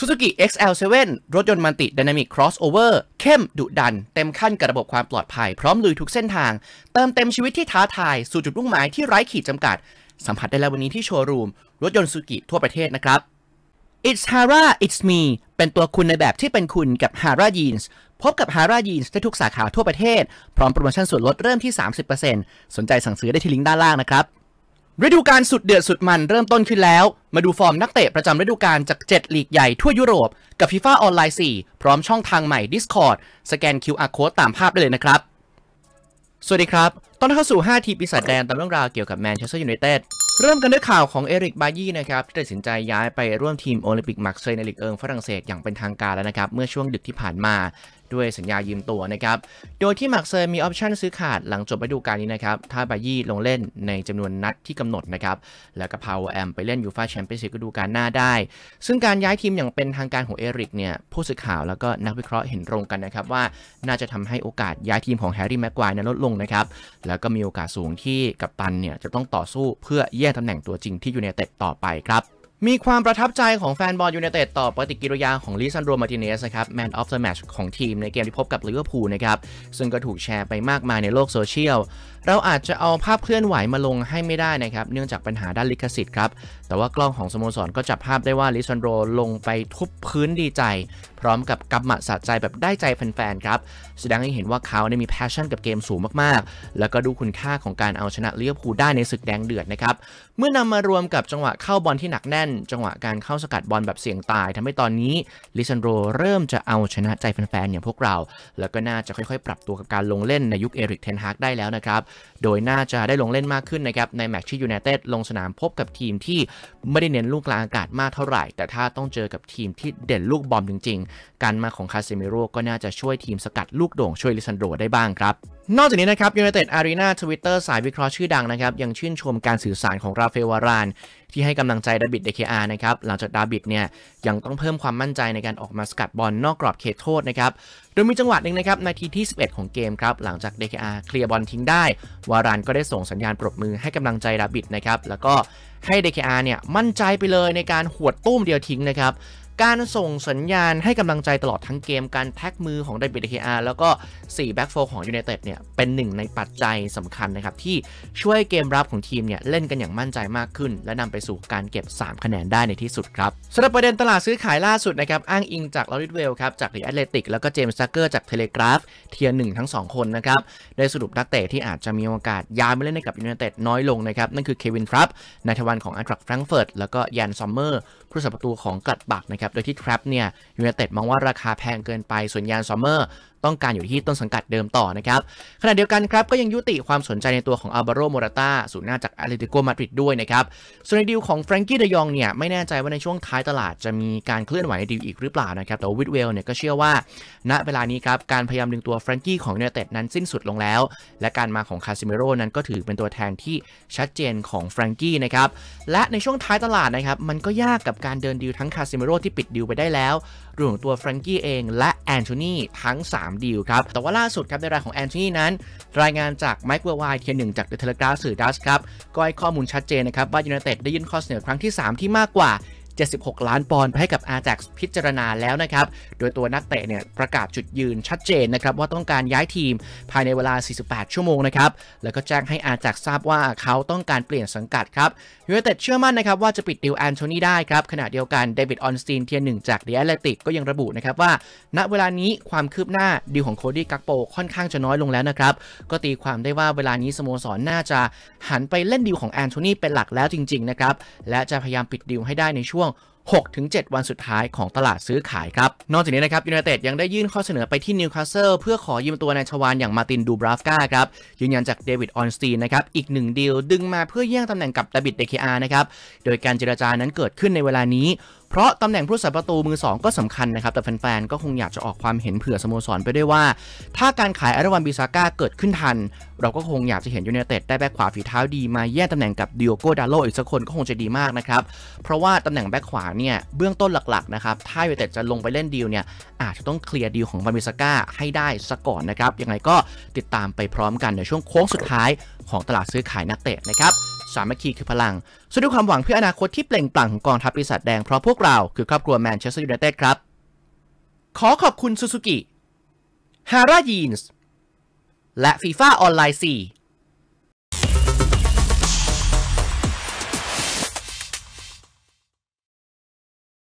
Suzuki XL7 รถยนต์มันติ Dynamic Crossover เข้มดุดัน เต็มขั้นกับระบบความปลอดภัย พร้อมลุยทุกเส้นทางเติมเต็มชีวิตที่ท้าทาย สู่จุดมุ่งหมายที่ไร้ขีดจำกัด สัมผัสได้แล้ววันนี้ที่โชว์รูม รถยนต์ซูกิทั่วประเทศนะครับ It's Hara It's Me เป็นตัวคุณในแบบที่เป็นคุณกับ Hara Jeans พบกับ Hara Jeans ได้ทุกสาขาทั่วประเทศ พร้อมโปรโมชั่นส่วนลดเริ่มที่ 30%สนใจสั่งซื้อได้ที่ลิงก์ด้านล่างนะครับฤดูกาลสุดเดือดสุดมันเริ่มต้นขึ้นแล้ว มาดูฟอร์มนักเตะประจำฤดูกาลจาก7ลีกใหญ่ทั่วยุโรปกับฟีฟ่าออนไลน์4พร้อมช่องทางใหม่ Discord สแกน QR Code ตามภาพได้เลยนะครับ สวัสดีครับ ตอนเข้าสู่ 5 ทีปีศาจแดนตามเรื่องราวเกี่ยวกับแมนเชสเตอร์ยูไนเต็ดเริ่มกันด้วยข่าวของเอริกบายี่นะครับ ที่ตัดสินใจย้ายไปร่วมทีมโอลิมปิกมาร์เซย์ในลีกเอิงฝรั่งเศสอย่างเป็นทางการแล้วนะครับเมื่อช่วงดึกที่ผ่านมาด้วยสัญญายืมตัวนะครับ โดยที่มักเซ์มีออปชันซื้อขาดหลังจบฤดูกาลนี้นะครับ ถ้าบายี่ลงเล่นในจำนวนนัดที่กำหนดนะครับ แล้วก็พาวแอมไปเล่นยูฟาแชมเปี้ยนส์ลฤดูกาลหน้าได้ ซึ่งการย้ายทีมอย่างเป็นทางการของเอริกเนี่ย ผู้สื่อข่าวแล้วก็นักวิเคราะห์เห็นตรงกันนะครับ ว่าน่าจะทำให้โอกาสย้ายทีมของแฮร์รี่แม็กควายนั้นลดลงนะครับ แล้วก็มีโอกาสสูงที่กัปตันเนี่ยจะต้องต่อสู้เพื่อแย่งตำแหน่งตัวจริงที่อยู่ในเต็ดต่อไปครับมีความประทับใจของแฟนบอลยูเนเต็ดต่อปฏิกิริยาของลิซันโดมาติเนสนะครับแมนออฟเดอะแมชของทีมในเกมที่พบกับลิเวอร์พูลนะครับซึ่งก็ถูกแชร์ไปมากมายในโลกโซเชียลเราอาจจะเอาภาพเคลื่อนไหวมาลงให้ไม่ได้นะครับ เนื่องจากปัญหาด้านลิขสิทธิ์ครับ แต่ว่ากล้องของสโมสรก็จับภาพได้ว่าลิซันโดลงไปทุบพื้นดีใจ พร้อมกับกำหมัดสะใจแบบได้ใจแฟนๆครับ แสดงให้เห็นว่าเขาได้มีแพชชั่นกับเกมสูงมากๆ แล้วก็ดูคุณค่าของการเอาชนะเลี้ยวผูได้ในศึกแดงเดือดนะครับเมื่อนำมารวมกับจังหวะเข้าบอลที่หนักแน่น จังหวะการเข้าสกัดบอลแบบเสี่ยงตายทำให้ตอนนี้ลิซันโดเริ่มจะเอาชนะใจแฟนๆอย่างพวกเรา แล้วก็น่าจะค่อยๆ ปรับตัวกับการลงเล่นในยุคเอริกเทนฮากได้แล้วนะครับโดยน่าจะได้ลงเล่นมากขึ้นนะครับในแมตช์ที่ยูไนเต็ดลงสนามพบกับทีมที่ไม่ได้เน้นลูกกลางอากาศมากเท่าไหร่ แต่ถ้าต้องเจอกับทีมที่เด่นลูกบอมจริงๆ การมาของคาเซมิโร่ก็น่าจะช่วยทีมสกัดลูกโด่งช่วยลิซันโดได้บ้างครับนอกจากนี้นะครับยูไนเต็ดอารีนาทวิตเตอร์สายวิเคราะห์ชื่อดังนะครับยังชื่นชมการสื่อสารของราเฟลวารานที่ให้กำลังใจดาบิดเดเคอาร์นะครับหลังจากดาบิดเนี่ยยังต้องเพิ่มความมั่นใจในการออกมาสกัดบอลนอกกรอบเขตโทษนะครับโดยมีจังหวะหนึ่งนะครับนาทีที่ 11 ของเกมครับหลังจากเดเคอาร์เคลียร์บอลทิ้งได้วารานก็ได้ส่งสัญญาณปรบมือให้กำลังใจดาบิดนะครับแล้วก็ให้เดเคอาร์เนี่ยมั่นใจไปเลยในการหวดตุ้มเดียวทิ้งนะครับการส่งสัญญาณให้กำลังใจตลอดทั้งเกมการแท็กมือของไดบิดเคอาแล้วก็4แบ็กโฟของยูไนเต็ดเนี่ยเป็นหนึ่งในปัจจัยสำคัญนะครับ ที่ช่วยเกมรับของทีมเนี่ยเล่นกันอย่างมั่นใจมากขึ้น และนำไปสู่การเก็บ 3 คะแนนได้ในที่สุดครับสำหรับประเด็นตลาดซื้อขายล่าสุดนะครับอ้างอิงจากลอริสเวลครับจากเดอะแอตเลติกแล้วก็เจมส์ซักเกอร์จากเทเลกราฟเทียร์หนึ่งทั้ง2คนนะครับได้สรุปนักเตะที่อาจจะมีโอกาสย้ายไปเล่นในกับยูไนเต็ดน้อยลงนะครับนั่นคือเควินทรับนายทวันของอัลตรักแฟรงเฟิร์ตแล้วก็ยันซัมเมอร์ผู้สาประตูของกัดบักนะครับครับโดยที่ครับเนี่ยยูเนเต็ดมองว่าราคาแพงเกินไป ส่วนยานซอมเมอร์ต้องการอยู่ที่ต้นสังกัดเดิมต่อนะครับขณะเดียวกันครับ ก็ยังยุติความสนใจในตัวของอัลบาโรโมราตาสูนหน้าจากแอตเลติโกมาดริดด้วยนะครับส่วนในดีลของแฟรงกี้เดยองเนี่ยไม่แน่ใจว่าในช่วงท้ายตลาด จะมีการเคลื่อนไหวในดีลอีกหรือเปล่านะครับแต่วิดเวลเนี่ยก็เชื่อว่าณเวลานี้ครับ การพยายามดึงตัวแฟรงกี้ ของเูไนเต็ดนั้นสิ้นสุดลงแล้ว และการมาของคาซิเมโร่นั้นก็ถือเป็นตัวแทนที่ชัดเจนของแฟรงกี้นะครับและในช่วงท้ายตลาดนะครับมันก็ยากกับการเดินดีลทั้งคาซิเมโร่ที่ปิดดีลไปได้แล้วรวมตัวแฟรงกี้เองและแอนโทนีทั้ง3 3ดีลครับแต่ว่าล่าสุดครับในรายของแอนโทนีนั้น รายงานจากไมค์เวอร์ไวเทียหนึ่งจากเดอะเทเลกราฟสื่อดัสครับ ก็ให้ข้อมูลชัดเจนนะครับ ว่ายูไนเต็ดได้ยื่นข้อเสนอครั้งที่ 3 ที่มากกว่า76 ล้านปอนด์ไปให้กับอาแจ็กพิจารณาแล้วนะครับ โดยตัวนักเตะเนี่ยประกาศจุดยืนชัดเจนนะครับ ว่าต้องการย้ายทีมภายในเวลา 48 ชั่วโมงนะครับ แล้วก็แจ้งให้อาแจ็กทราบว่าเขาต้องการเปลี่ยนสังกัดครับยูไนเต็ดเชื่อมั่นนะครับว่าจะปิดดิวแอนโทนีได้ครับขณะเดียวกันเดวิดออนสตีนเทียหนึ่งจากเดอะแอตแลติกก็ยังระบุนะครับว่าณเวลานี้ความคืบหน้าดิวของโคดี้กักโปค่อนข้างจะน้อยลงแล้วนะครับ ก็ตีความได้ว่าเวลานี้สโมสรน่าจะหันไปเล่นดิวของแอนโทนีเป็นหลักแล้วจริงๆนะครับ และจะพยายามปิดดิวให้ได้ในช่วง望6-7วันสุดท้ายของตลาดซื้อขายครับ นอกจากนี้นะครับยูไนเต็ดยังได้ยื่นข้อเสนอไปที่นิวคาสเซิลเพื่อขอยืมตัวนายชวานอย่างมาตินดูบราฟกาครับยืนยันจากเดวิดออนสตีนนะครับ อีกหนึ่งดีลดึงมาเพื่อแย่งตำแหน่งกับดบิดเดคอาร์นะครับโดยการเจรจานั้นเกิดขึ้นในเวลานี้เพราะตำแหน่งผู้สาประตูมือ 2 ก็สำคัญนะครับ แต่แฟนๆก็คงอยากจะออกความเห็นเผื่อสโมสรไปด้วยว่า ถ้าการขายอารวันบิซาก้าเกิดขึ้นทัน เราก็คงอยากจะเห็นยูเนเต็ดได้แบ็คขวาฝีเท้าดีมาแย่งตำแหน่งกับดิโอโกดาโลอีกสักคนก็คงจะดีมากนะครับเพราะว่าตำแหน่งแบ็คขวาเนี่ยเบื้องต้นหลักๆนะครับถ้ายูเต็ดจะลงไปเล่นดีลเนี่ยอาจจะต้องเคลียร์ดีลของาร์วิสก้าให้ได้ซะก่อนนะครับ ยังไงก็ติดตามไปพร้อมกันในช่วงโค้งสุดท้ายของตลาดซื้อขายนักเตะนะครับสามัคคีคือพลังสุดด้วยความหวังเพื่ออนาคตที่เปล่งปลั่งของกองทัพปีศาจแดงเพราะพวกเรา คือครอบครัวแมนเชสเตอร์ยูไนเต็ดครับขอขอบคุณซูซูกิฮาร่ายีนส์และฟีฟ่าออนไลน์4